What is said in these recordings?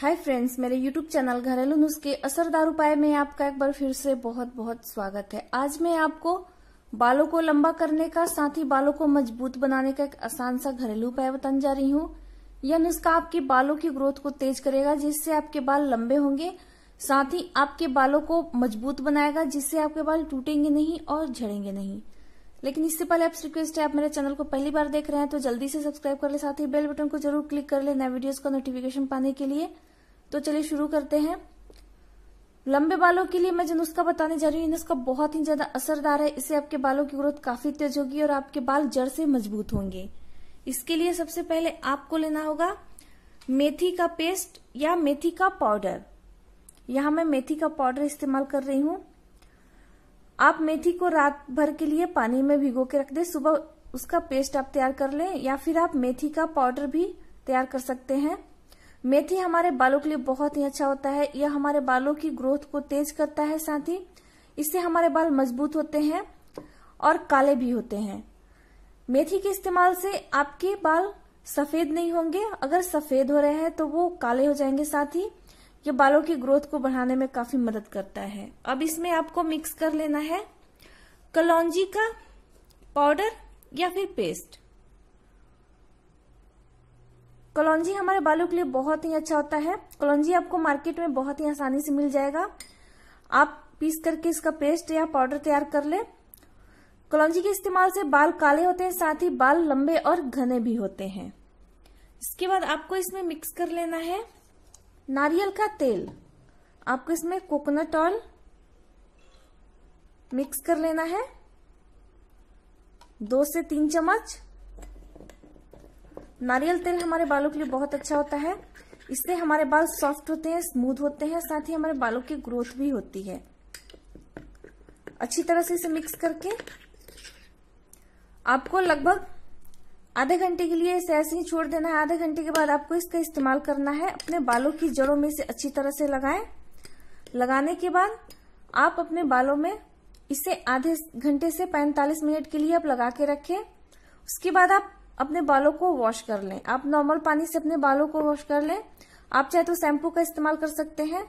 हाय friends मेरे YouTube channel घरेलू नुस्खे असरदार उपाय में आपका एक बार फिर से बहुत बहुत स्वागत है आज मैं आपको बालों को लंबा करने का साथ ही बालों को मजबूत बनाने का एक आसान सा घरेलू उपाय बताने जा रही हूँ यह नुस्खा आपके बालों की ग्रोथ को तेज करेगा जिससे आपके बाल लंबे होंगे साथ ही आपके बालों को मजबूत बनाएगा जिससे आपके बाल टूटेंगे नहीं और झड़ेंगे नहीं लेकिन इससे पहले आपसे रिक्वेस्ट है आप मेरे चैनल को पहली बार देख रहे हैं तो जल्दी से सब्सक्राइब कर ले साथ ही बेल बटन को जरूर क्लिक कर ले नए वीडियोस का नोटिफिकेशन पाने के लिए तो चलिए शुरू करते हैं लंबे बालों के लिए मैं जो नुस्खा बताने जा रही हूँ नुस्खा बहुत ही ज्यादा असरदार है इससे आपके बालों की ग्रोथ काफी तेज होगी और आपके बाल जड़ से मजबूत होंगे इसके लिए सबसे पहले आपको लेना होगा मेथी का पेस्ट या मेथी का पाउडर यहाँ मैं मेथी का पाउडर इस्तेमाल कर रही हूँ आप मेथी को रात भर के लिए पानी में भिगो के रख दे सुबह उसका पेस्ट आप तैयार कर लें या फिर आप मेथी का पाउडर भी तैयार कर सकते हैं मेथी हमारे बालों के लिए बहुत ही अच्छा होता है यह हमारे बालों की ग्रोथ को तेज करता है साथ ही इससे हमारे बाल मजबूत होते हैं और काले भी होते हैं मेथी के इस्तेमाल से आपके बाल सफेद नहीं होंगे अगर सफेद हो रहे हैं तो वो काले हो जाएंगे साथ ही ये बालों की ग्रोथ को बढ़ाने में काफी मदद करता है अब इसमें आपको मिक्स कर लेना है कलौजी का पाउडर या फिर पेस्ट कलौजी हमारे बालों के लिए बहुत ही अच्छा होता है कलौजी आपको मार्केट में बहुत ही आसानी से मिल जाएगा आप पीस करके इसका पेस्ट या पाउडर तैयार कर ले कलौजी के इस्तेमाल से बाल काले होते हैं साथ ही बाल लंबे और घने भी होते हैं इसके बाद आपको इसमें मिक्स कर लेना है नारियल का तेल आपको इसमें कोकोनट ऑयल मिक्स कर लेना है दो से तीन चम्मच नारियल तेल हमारे बालों के लिए बहुत अच्छा होता है इससे हमारे बाल सॉफ्ट होते हैं स्मूथ होते हैं साथ ही हमारे बालों की ग्रोथ भी होती है अच्छी तरह से इसे मिक्स करके आपको लगभग आधे घंटे के लिए इसे ऐसे ही छोड़ देना है आधे घंटे के बाद आपको इसका इस्तेमाल करना है अपने बालों की जड़ों में इसे अच्छी तरह से लगाएं लगाने के बाद आप अपने बालों में इसे आधे घंटे से 45 मिनट के लिए आप लगा के रखें उसके बाद आप अपने बालों को वॉश कर लें आप नॉर्मल पानी से अपने बालों को वॉश कर लें आप चाहे तो शैम्पू का इस्तेमाल कर सकते हैं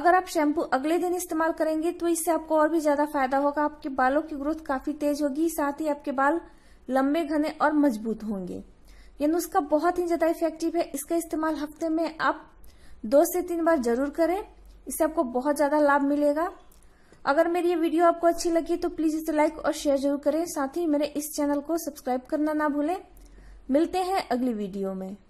अगर आप शैम्पू अगले दिन इस्तेमाल करेंगे तो इससे आपको और भी ज्यादा फायदा होगा आपके बालों की ग्रोथ काफी तेज होगी साथ ही आपके बाल लंबे घने और मजबूत होंगे ये नुस्खा बहुत ही ज्यादा इफेक्टिव है इसका इस्तेमाल हफ्ते में आप दो से तीन बार जरूर करें इससे आपको बहुत ज्यादा लाभ मिलेगा अगर मेरी ये वीडियो आपको अच्छी लगी तो प्लीज इसे लाइक और शेयर जरूर करें साथ ही मेरे इस चैनल को सब्सक्राइब करना ना भूलें मिलते हैं अगली वीडियो में